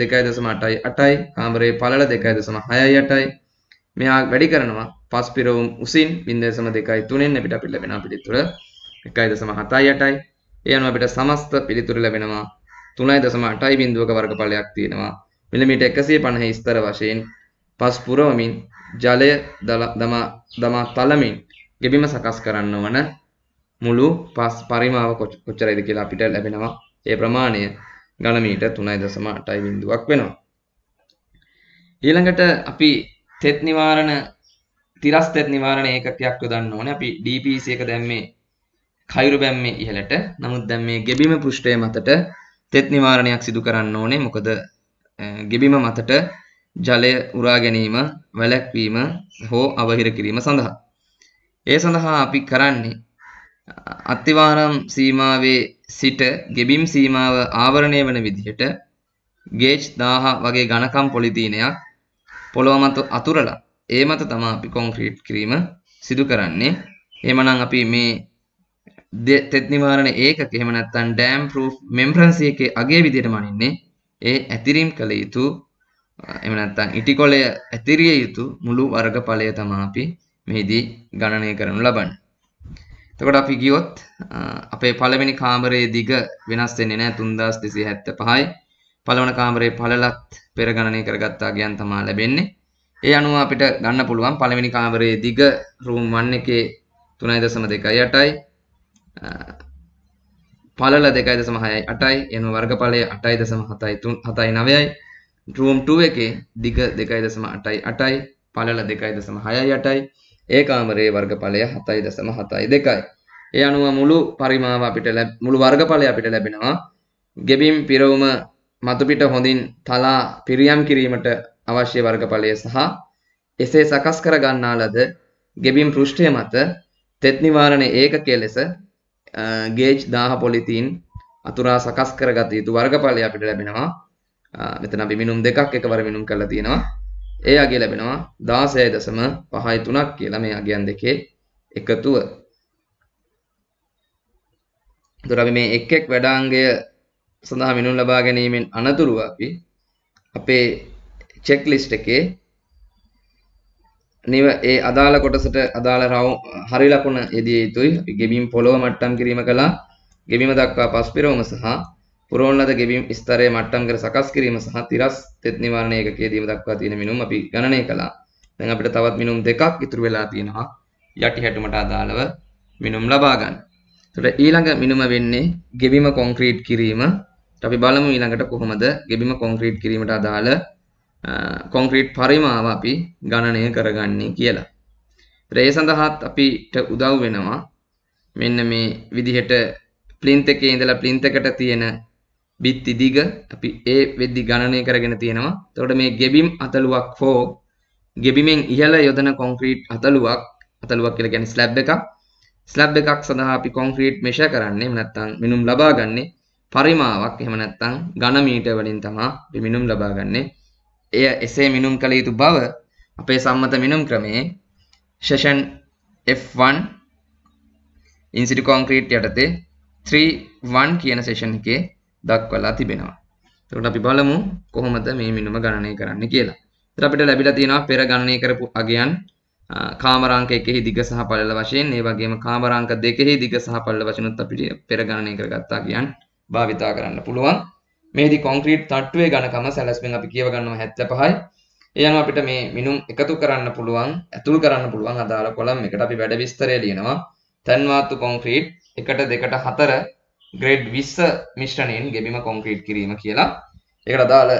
2.8යි 8යි කාමරයේ පළල 2.6යි 8යි මෙයා වැඩි කරනවා පස් පිරවුම් උසින් 0.23න් අපිට අපිට ලැබෙන අපිට උත්තර එකයි දශම හතයි අටයි ඒ අනුව අපිට සමස්ත පිළිතුර ලැබෙනවා තුනයි දශම අටයි බිඳුවක වර්ගඵලයක් තියෙනවා මිලිමීටර් එකසිය පණහ ස්තර වශයෙන් පස් පුරවමින් ජලය දමා දමා තලමින් ගෙබිම සකස් කරන්න ඕන මුළු පස් පරිමාව කොච්චරයිද කියලා අපිට ලැබෙනවා ඒ ප්‍රමාණය ගණමීට තුනයි දසම අටයි බිඳුවක් වෙනවා. ඊළඟට අපි තෙත් නිවාරණ තිරස් තෙත් නිවාරණ ඒකකයක් යොදන්න ඕනේ. අපි DPC එක දැම්මේ කයිරු බැම්මේ ඉහළට නමුත් දැන් මේ ගෙබිම පෘෂ්ඨය මතට තෙත් නිවාරණයක් සිදු කරන්න ඕනේ මොකද ගෙබිම මතට ජලය උරා ගැනීම වැළැක්වීම හෝ අවහිර කිරීම සඳහා ඒ සඳහා අපි කරන්නේ අත්තිවාරම් සීමාවේ සිට ගෙබිම් සීමාව ආවරණය වන විදිහට ගේජ් 1000 වගේ ඝනකම් පොලිතීනයක් පොළොව මත අතුරලා ඒ මත තමයි අපි කොන්ක්‍රීට් කිරීම සිදු කරන්නේ. එහෙමනම් අපි මේ තෙත් නිවාරණ ඒකක එහෙම නැත්නම් ඩෑම් ප්‍රූෆ් මෙම්බ්‍රන්සි එකේ අගය විදිහටම අනින්නේ ඒ ඇතිරීම් කළ යුතු එහෙම නැත්නම් ඉටිකොලය ඇතිරිය යුතු මුළු වර්ගඵලය තමයි අපි මෙහිදී ගණනය කරනු ලබන්නේ. එතකොට අපි ගියොත් අපේ පළවෙනි කාමරයේ දිග වෙනස් වෙන්නේ නැහැ 3275යි. පළවන කාමරයේ පළලත් පෙර ගණනය කරගත්තා ගියන් තමයි ලැබෙන්නේ. ඒ අනුව අපිට ගන්න පුළුවන් පළවෙනි කාමරයේ දිග room 1 එකේ 3.28යි පලල දෙකයි දසම හයයි අටයි එන වර්ගඵලය අටයි දසම හතයි තුන් හතයි නවයයි රූම් 2 එකේ දිග දෙකයි දසම අටයි අටයි පලල දෙකයි දසම හයයි අටයි ඒ කාමරයේ වර්ගඵලය හතයි දසම හතයි දෙකයි ඒ අනුව මුළු පරිමාව අපිට මුළු වර්ගඵලය අපිට ලැබෙනවා ගෙබීම් පිරවුම මතුපිට හොඳින් තලා පිරියම් කිරීමට අවශ්‍ය වර්ගඵලය සහ එසේ සකස් කර ගන්නා ලද ගෙබීම් පෘෂ්ඨය මත තෙත් නිවාරණ ඒකකයේ ලෙස ගේජ් දාහ පොලිතින් අතුරා සකස් කරගත යුතු වර්ගඵලය අපිට ලැබෙනවා මෙතන අපි මිනුම් දෙකක් එකවර මිනුම් කරලා තියෙනවා ඒ අගේ ලැබෙනවා 16.53ක් කියලා මේ අගයන් දෙකේ එකතුව. ඒතර අපි මේ එක් එක් වඩාංගය සඳහා මිනුම් ලබා ගැනීමෙන් අනතුරුව අපි අපේ චෙක් ලිස්ට් එකේ නිව ඒ අදාළ කොටසට අදාළ රව හරි ලකුණ යෙදිය යුතුයි. ගෙබීම් පොළොව මට්ටම් කිරීම කළා. ගෙබීම දක්වා පස් පෙරවම සහ පුරවන ලද ගෙබීම් ස්තරයේ මට්ටම් කර සකස් කිරීම සහ තිරස් තෙත් නිවාරණ ඒකකයේදීම දක්වා තියෙන මිනුම් අපි ගණනය කළා. දැන් අපිට තවත් මිනුම් දෙකක් ඉතුරු වෙලා තියෙනවා. යටි හැටුමට අදාළව මිනුම් ලබා ගන්න. එතකොට ඊළඟ මිනුම වෙන්නේ ගෙබීම කොන්ක්‍රීට් කිරීම. අපි බලමු ඊළඟට කොහොමද ගෙබීම කොන්ක්‍රීට් කිරීමට අදාළ කොන්ක්‍රීට් පරිමාව අපි ගණනය කරගන්නේ කියලා. ඒ සඳහාත් අපිට උදව් වෙනවා මෙන්න මේ විදිහට ප්ලින්ත් එකේ ඉඳලා ප්ලින්ත් එකට තියෙන බිත්ති දිග අපි ඒ වෙද්දි ගණනය කරගෙන තියෙනවා. එතකොට මේ ගෙබිම් අතලුවක් හෝ ගෙබිමෙන් ඉහළ යොදන කොන්ක්‍රීට් අතලුවක් අතලුවක් කියලා කියන්නේ ස්ලැබ් එකක්. ස්ලැබ් එකක් සඳහා අපි කොන්ක්‍රීට් මෙෂර් කරන්නේ. එහෙම නැත්නම් මිනුම් ලබා ගන්නේ පරිමාවක්. එහෙම නැත්නම් ඝන මීටර වලින් තමයි අපි මිනුම් ලබා ගන්නේ. එය එසේ මිනුම් කළ යුතු බව අපේ සම්මත මිනුම් ක්‍රමේ session F1 ඉන්සිටි කොන්ක්‍රීට් යටතේ 3.1 කියන session එකේ දක්වලා තිබෙනවා. එතකොට අපි බලමු කොහොමද මේ මිනුම ගණනය කරන්න කියලා. ඉතින් අපිට ලැබිලා තියෙනවා පෙර ගණනය කරපු අගයන් කාමරාංක 1කෙහි දිග සහ පළල වශයෙන් ඒ වගේම කාමරාංක 2කෙහි දිග සහ පළල වශයෙන් උත් අපිට පෙර ගණනය කරගත්තා කියන් භාවිතා කරන්න පුළුවන්. මේදි කොන්ක්‍රීට් තට්ටුවේ ඝනකම සැලැස්මෙන් අපි කියව ගන්නවා 75යි. ඒ අනුව අපිට මේ මිනුම් එකතු කරන්න පුළුවන්, ඇතුල් කරන්න පුළුවන් අදාළ කොලම් එකට අපි වැඩ විස්තරය ලියනවා. තන්වාතු කොන්ක්‍රීට් 1ට 2ට 4 ග්‍රේඩ් 20 මිශ්‍රණයෙන් ගෙබිම කොන්ක්‍රීට් කිරීම කියලා. ඒකට අදාළ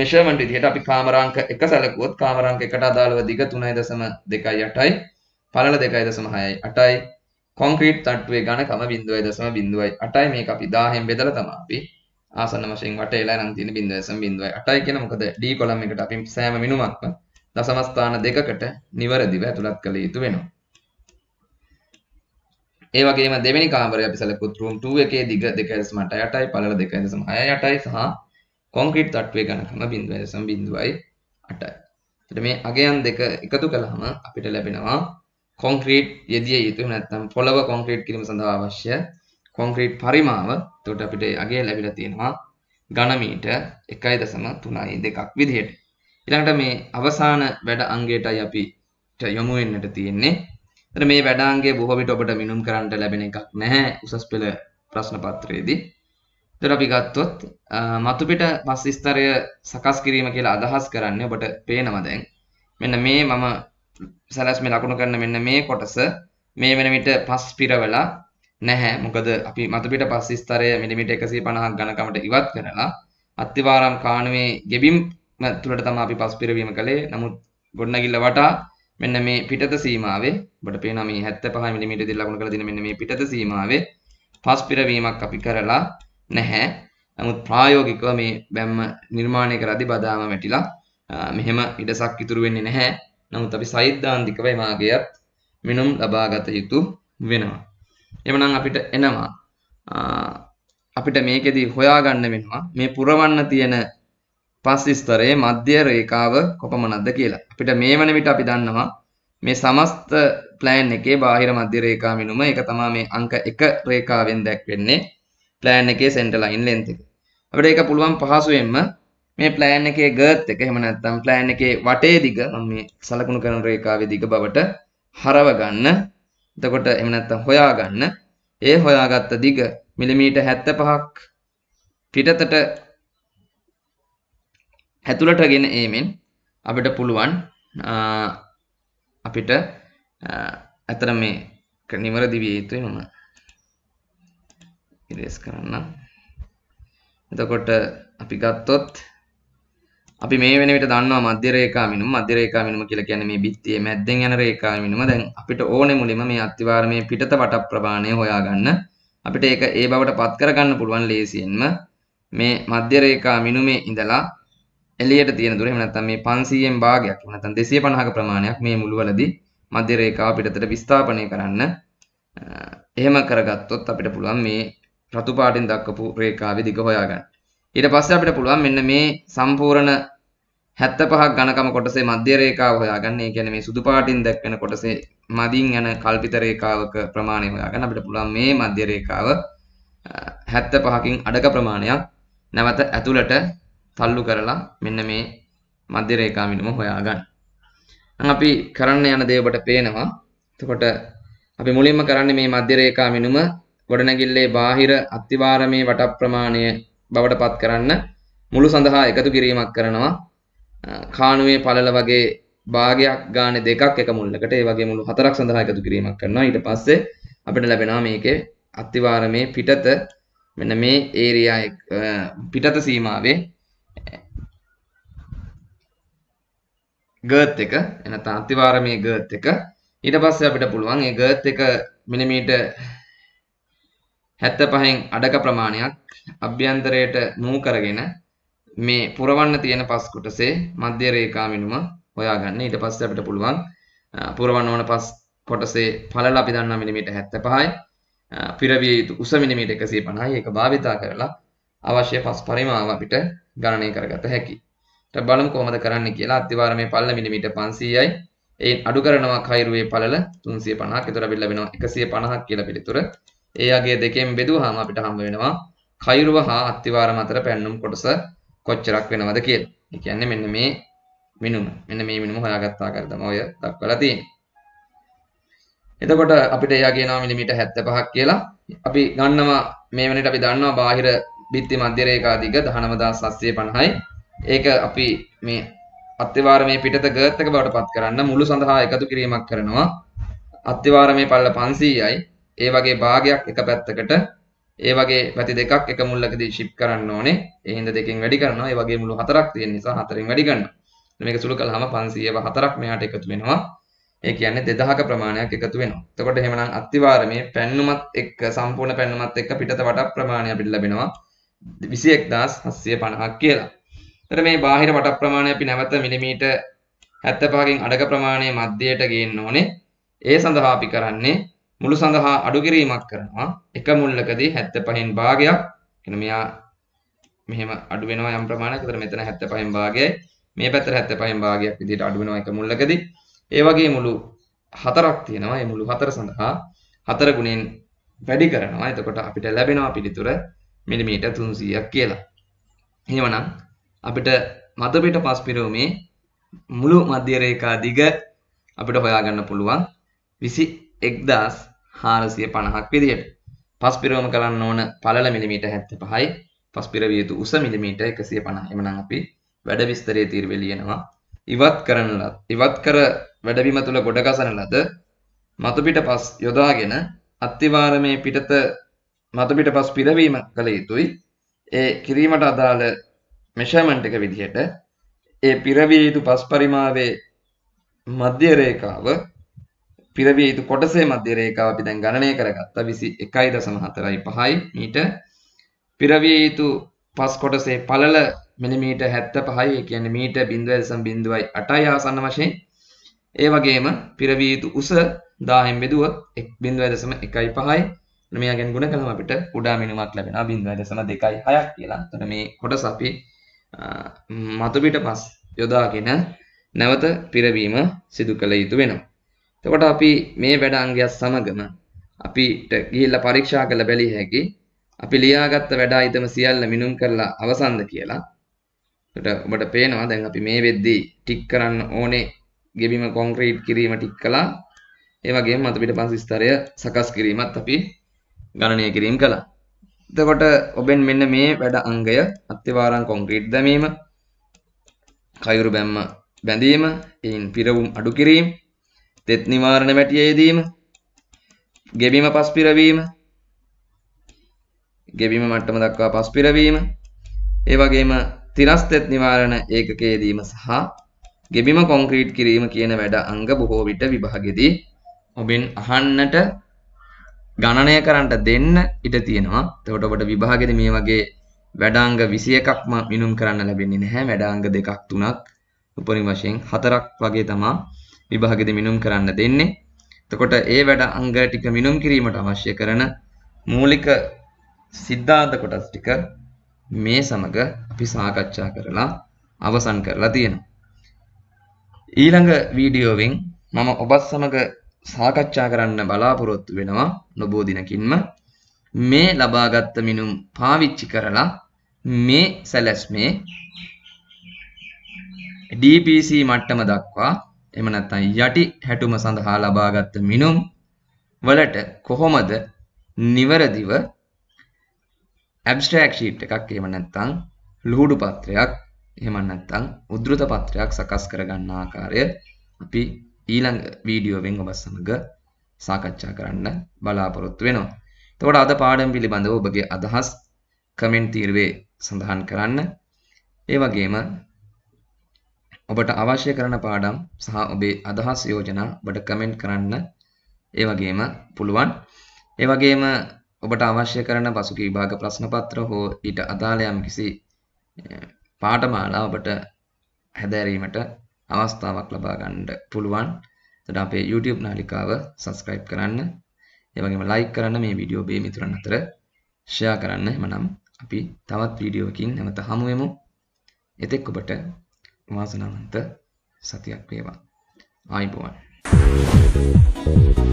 මෙෂර්මන්ට් විදිහට අපි කාමරාංක 1 සැලකුවොත් කාමරාංක 1ට අදාළව දිග 3.28යි පළල 2.68යි කොන්ක්‍රීට් තට්ටුවේ ඝනකම 0.08යි මේක අපි 1000ෙන් බෙදලා තමයි අපි ආසන්න වශයෙන් වටේලා නම් තියෙන 0.08යි කියන මොකද D කොලම් එකට අපි සෑම මිනුමක්ම දශම ස්ථාන දෙකකට නිවැරදිව ඇතුළත් කළ යුතු වෙනවා. ඒ වගේම දෙවෙනි කාමරය අපි සැලකුවොත් room 2 එකේ දිග 2.8යි පළල 2.68යි සහ කොන්ක්‍රීට් තට්ටුවේ ඝනකම 0.08යි. එතකොට මේ අගයන් දෙක එකතු කළාම අපිට ලැබෙනවා කොන්ක්‍රීට් යෙදිය යුතු නැත්නම් පොළව කොන්ක්‍රීට් කිරීම සඳහා අවශ්‍ය කොන්ක්‍රීට් පරිමාව එතකොට අපිට අගය ලැබිලා තියෙනවා ඝන මීටර් 1.3.2ක් විදිහට. ඊළඟට මේ අවසාන වැඩ අංගයටයි අපිට යොමු වෙන්නට තියෙන්නේ. එතන මේ වැඩ අංගය බොහෝ විට ඔබට මිනුම් කරන්නට ලැබෙන එකක් නැහැ උසස් පෙළ ප්‍රශ්න පත්‍රයේදී. එතකොට අපි ගත්තොත් මතුපිට පස් ස්තරය සකස් කිරීම කියලා අදහස් කරන්නේ ඔබට පේනවා දැන්. මෙන්න මේ මම සලස්මේ ලකුණු කරන මෙන්න මේ කොටස මේ වෙන විට පස් පිරවලා නැහැ මොකද අපි මතුපිට පස් ස්තරය මිලිමිට එකසී පණහක් ගණකමට ඉවත් කරලා අත්තිවාරම් කානුවේ ගෙබිම් තුළට තම අපි පස් පිරවීම කළේ නමුත් ගොඩනගිල්ල වටා මෙන්න මේ පිටත සීමාවේ ඔබට පේනවා මේ 75 mm දිය ලකුණු කරලා තියෙන මෙන්න මේ පිටත සීමාවේ පස් පිරවීමක් අපි කරලා නැහැ. නමුත් ප්‍රායෝගිකව මේ බැම්ම නිර්මාණය කරද්දී බදාම වැටිලා මෙහෙම ඉඩසක් ඉතුරු වෙන්නේ නැහැ. නමුත් අපි සෛද්ධාන්තිකව එමාගයත් මිනුම් ලබා ගත යුතු වෙනවා. එමනම් අපිට එනවා අපිට මේකෙදී හොයාගන්න වෙනවා මේ පුරවන්න තියෙන පස් ස්තරයේ මධ්‍ය රේඛාව කොපමණක්ද කියලා. අපිට මේ වන විට අපි දන්නවා මේ සමස්ත ප්ලෑන් එකේ බාහිර මධ්‍ය රේඛා මිනුම ඒක තමයි මේ අංක 1 රේඛාවෙන් දැක්වෙන්නේ ප්ලෑන් එකේ සෙන්ටර් ලයින් ලෙන්ත් එක. අපිට ඒක පුළුවන් පහසුවෙන්ම මේ ප්ලෑන් එකේ ගර්ත් එක එහෙම නැත්නම් ප්ලෑන් එකේ වටේ දිග මම මේ සලකුණු කරන රේඛාවේ දිග බවට හරව ගන්න එතකොට එහෙම නැත්නම් හොයාගන්න. ඒ හොයාගත්ත දිග මිලිමීටර් 75ක් පිටතට ඇතුළටගෙන ඒමෙන් අපිට පුළුවන් අපිට ඇතර මේ නිවරදි විය යුතුයි මම ඉරේස් කරන්න. එතකොට අපි ගත්තොත් අපි මේ වෙන විට දන්නවා මධ්‍ය රේඛා මිනුම මධ්‍ය රේඛා මිනුම කියලා කියන්නේ මේ බිත්තියේ මැද්දෙන් යන රේඛා මිනුම දැන් අපිට ඕනේ මුලින්ම මේ අත්තිවාරමේ පිටත වට ප්‍රමාණය හොයාගන්න අපිට ඒක ඒ බවට පත් කරගන්න පුළුවන් ලේසියෙන්ම මේ මධ්‍ය රේඛා මිනුමේ ඉඳලා එළියට තියෙන දුර එහෙම නැත්නම් මේ 500න් භාගයක් එහෙම නැත්නම් 250ක ප්‍රමාණයක් මේ මුළුවලදී මධ්‍ය රේඛාව පිටතට විස්ථාපනය කරන්න එහෙම කරගත්තොත් අපිට පුළුවන් මේ රතු පාටින් දක්වපු රේඛාවේ දිග හොයාගන්න ඊට පස්සේ අපිට පුළුවන් මෙන්න මේ සම්පූර්ණ හැත්තපහක් ගණකම කොටසේ මධ්‍ය රේඛාව හොයාගන්න. ඒ කියන්නේ මේ සුදු පාටින් දැක්වෙන කොටසේ මදින් යන කල්පිත රේඛාවක ප්‍රමාණය හොයාගන්න. අපිට පුළුවන් මේ මධ්‍ය රේඛාව 75කින් අඩක ප්‍රමාණයක් නැවත ඇතුළට තල්ලු කරලා මෙන්න මේ මධ්‍ය රේඛා මිනුම හොයාගන්න. දැන් අපි කරන්න යන දේ ඔබට පේනවා. එතකොට අපි මුලින්ම කරන්නේ මේ මධ්‍ය රේඛා මිනුම ගොඩනැගිල්ලේ බාහිර අත්තිවාරමේ වට ප්‍රමාණය බවට පත් කරන්න මුළු සඳහා එකතු කිරීමක් කරනවා. කානුවේ පළල වගේ භාගයක් ගාන දෙකක් එක මුල්ලකට ඒ වගේ මුළු හතරක් සඳහා එකතු කිරීමක් කරනවා ඊට පස්සේ අපිට ලැබෙනවා මේකේ අත්තිවාර මේ පිටත මෙන්න මේ ඒරියා පිටත සීමාවේ ගර්ත් එක එනත අත්තිවාර මේ ගර්ත් එක ඊට පස්සේ අපිට පුළුවන් ඒ ගර්ත් එක මිලිමීටර් 75න් අඩක ප්‍රමාණයක් අභ්‍යන්තරයට මූ කරගෙන මේ පුරවන්න තියෙන පස් කොටසේ මධ්‍ය රේඛා මිනුම හොයාගන්න. ඊට පස්සේ අපිට පුළුවන් පුරවන්න ඕන පස් කොටසේ පළල අපි දන්නා මිලිමීටර් 75යි. පිරවිය යුතු උස මිලිමීටර් 150යි. ඒක භාවිතා කරලා අවශ්‍ය පස් පරිමාව අපිට ගණනය කරගත හැකියි. ඊට බලමු කොහොමද කරන්න කියලා. අත්‍යවාරමේ පළල මිලිමීටර් 500යි. එයින් අඩු කරනවා කයිරුවේ පළල 350ක්. ඒතර අපිට ලැබෙනවා 150ක් කියලා පිළිතුර. ඒ යගේ දෙකෙන් බෙදුවාම අපිට හම්බ වෙනවා කයිරුව හා අත්තිවාරම අතර පැන්නුම් කොටස කොච්චරක් වෙනවද කියලා. ඒ කියන්නේ මෙන්න මේ මිනුම. මෙන්න මේ මිනුම හොයාගත්ත ආකාරය තමයි ඔය දක්වලා තියෙන්නේ. එතකොට අපිට එයා කියනවා මිලිමීටර් 75ක් කියලා. අපි ගන්නවා මේ වෙනට අපි දන්නවා බාහිර බිත්ති මධ්‍ය රේඛා දිග 19750යි. ඒක අපි මේ අත්‍යවාරමේ පිටත ගර්ත් එක බවට පත් කරන්න මුළු සඳහා එකතු කිරීමක් කරනවා. අත්‍යවාරමේ පල්ල 500යි. ඒ වගේ භාගයක් එක පැත්තකට ඒ වගේ පැති දෙකක් එක මුල්ලකදී ship කරන්න ඕනේ. ඒ හින්දා දෙකෙන් වැඩි කරනවා. ඒ වගේ මුළු හතරක් තියෙන නිසා හතරෙන් වැඩි ගන්නවා. මේක සුළු කළාම 504ක් මෙහාට එකතු වෙනවා. ඒ කියන්නේ 2000ක ප්‍රමාණයක් එකතු වෙනවා. එතකොට එහෙමනම් අත්තිවාරමේ පැන්නුමත් එක්ක සම්පූර්ණ පැන්නුමත් එක්ක පිටත වටක් ප්‍රමාණය අපිට ලැබෙනවා 21750ක් කියලා. එතකොට මේ බාහිර වටක් ප්‍රමාණය අපි නැවත මිලිමීටර් 75කින් අඩක ප්‍රමාණය මැදයට ගේන්න ඕනේ. ඒ සඳහා අපි කරන්නේ මුළු සඳහා අඩු කිරීමක් කරනවා එක මුල්ලකදී 75න් භාගයක් කියන මෙයා මෙහෙම අඩු වෙනවා යම් ප්‍රමාණයක්. ඒතර මෙතන 75න් භාගයයි මේ පැත්තට 75න් භාගයක් විදිහට අඩු වෙනවා එක මුල්ලකදී. ඒ වගේ මුළු හතරක් තියෙනවා. මේ මුළු හතර සඳහා හතර ගුණෙන් වැඩි කරනවා. එතකොට අපිට ලැබෙනවා පිළිතුර මිලිමීටර් 300ක් කියලා. එහෙමනම් අපිට මතපිට පස් පිරෝමේ මුළු මධ්‍ය රේඛා දිග අපිට හොයාගන්න පුළුවන් 21000 හාරසිය පණහක් විදියට. පස්පිරෝම කරන්න ඕන පළල මිලිමීට හැත්ත පහයි පස්පිරවියතු උස මිලිමීට එකසිය පණ එමන අපි වැඩ විස්තරය තීරවෙලියෙනවා. ඉවත් කරනලත් ඉවත් කර වැඩබිම තුළ ගොඩගසන ලද මතුපිට පස් යොදාගෙන අත්තිවාරමය පිටත මතුපිට පස් පිරවීම කළ යුතුයි ඒ කිරීමට අදාළ මෙෂමන්ට් එක විදිහට ඒ පිරවිය යුතු පස් පරිමාවේ මධ්‍ය රේඛාව පිරවිය යුතු කොටසේ මධ්‍ය රේඛාව අපි දැන් ගණනය කරගත්තා 21.45යි මීට පිරවිය යුතු පස් කොටසේ පළල මිලිමීටර් 75යි ඒ කියන්නේ මීටර් 0.08යි ආසන්න වශයෙන් ඒ වගේම පිරවිය යුතු උස 10න් බෙදුවොත් 0.15යි මේකෙන් ගුණ කළම අපිට කුඩා මිනුමක් ලැබෙනවා 0.26ක් කියලා. එතන මේ කොටස අපි මතු පිට පස් යොදාගෙන නැවත පිරවීම සිදු කළ යුතු වෙනවා. එතකොට අපි මේ වැඩ අංගයත් සමගම අපිට ගිහිල්ලා පරීක්ෂා කළ බැලිය හැකි අපි ලියාගත්ත වැඩ ඊතම සියල්ල මිනුම් කරලා අවසන්ද කියලා. එතකොට ඔබට පේනවා දැන් අපි මේ වෙද්දී ටික් කරන්න ඕනේ ගෙබිම කොන්ක්‍රීට් කිරීම ටික් කළා. ඒ වගේම මත පිටපස ස්තරය සකස් කිරීමත් අපි ගණනය කිරීම කළා. එතකොට ඔබෙන් මෙන්න මේ වැඩ අංගය අත්‍යවාරම් කොන්ක්‍රීට් දැමීම කයුරු බැම්ම බැඳීම එයින් පිරවුම් අඩු කිරීම තෙත් නිවාරණ මැටිය යෙදීම ගෙබීම පස්පිරවීම ගෙබීම මට්ටම දක්වා පස්පිරවීම ඒ වගේම තිරස් තෙත් නිවාරණ ඒකකයේදීම සහ ගෙබිම කොන්ක්‍රීට් කිරීම කියන වැඩ අංග බොහෝ විට විභාගෙදී ඔබෙන් අහන්නට ගණනය කරන්නට දෙන්න ඉඩ තියෙනවා. එතකොට ඔබට විභාගෙදී මේ වගේ වැඩාංග 21ක්ම මිනුම් කරන්න ලැබෙන්නේ නැහැ. වැඩාංග දෙකක් තුනක් උපරිම වශයෙන් හතරක් වගේ තමයි විභාගෙදි මිනුම් කරන්න දෙන්නේ. එතකොට ඒ වැඩ අංග ටික මිනුම් කිරීමට අවශ්‍ය කරන මූලික සිද්ධාන්ත කොටස් ටික මේ සමග අපි සාකච්ඡා කරලා අවසන් කරලා තියෙනවා. ඊළඟ වීඩියෝවෙන් මම ඔබත් සමග සාකච්ඡා කරන්න බලාපොරොත්තු වෙනවා නොබෝ දිනකින්ම මේ ලබාගත් මිනුම් පාවිච්චි කරලා මේ සැලැස්මේ DPC මට්ටම දක්වා එම නැත්නම් යටි හැටුම සඳහා ලබාගත් මිනුම් වලට කොහොමද නිවැරදිව ඇබ්ස්ට්‍රැක්ට් ෂීට් එකක් එහෙම නැත්නම් ලුහුඩු පත්‍රයක් එහෙම නැත්නම් උද්ෘත පත්‍රයක් සකස් කරගන්න ආකාරය අපි ඊළඟ වීඩියෝවෙන් ඔබ සමග සාකච්ඡා කරන්න බලාපොරොත්තු වෙනවා. එතකොට අද පාඩම් පිළිබඳව ඔබගේ අදහස් කමෙන්ට් තීරුවේ සඳහන් කරන්න. ඒ වගේම ඔබට අවශ්‍ය කරන පාඩම් සහ ඔබේ අදහස් යෝජනා ඔබට කමෙන්ට් කරන්න ඒ වගේම පුළුවන්. ඒ වගේම ඔබට අවශ්‍ය කරන පසුගිය විභාග ප්‍රශ්න පත්‍ර හෝ ඊට අදාළ යම් කිසි පාඨමාලා ඔබට හැදෑරීමට අවස්ථාවක් ලබා ගන්නට පුළුවන්. එතකොට අපේ YouTube නාලිකාව subscribe කරන්න. ඒ වගේම like කරන්න මේ වීඩියෝ ඔබේ මිතුරන් අතර share කරන්න. එමනම් අපි තවත් වීඩියෝකින් නැවත හමු වෙමු. එතෙක් ඔබට වාසනාවන්ත සතියක් වේවා ආයිබෝවන් Thank you.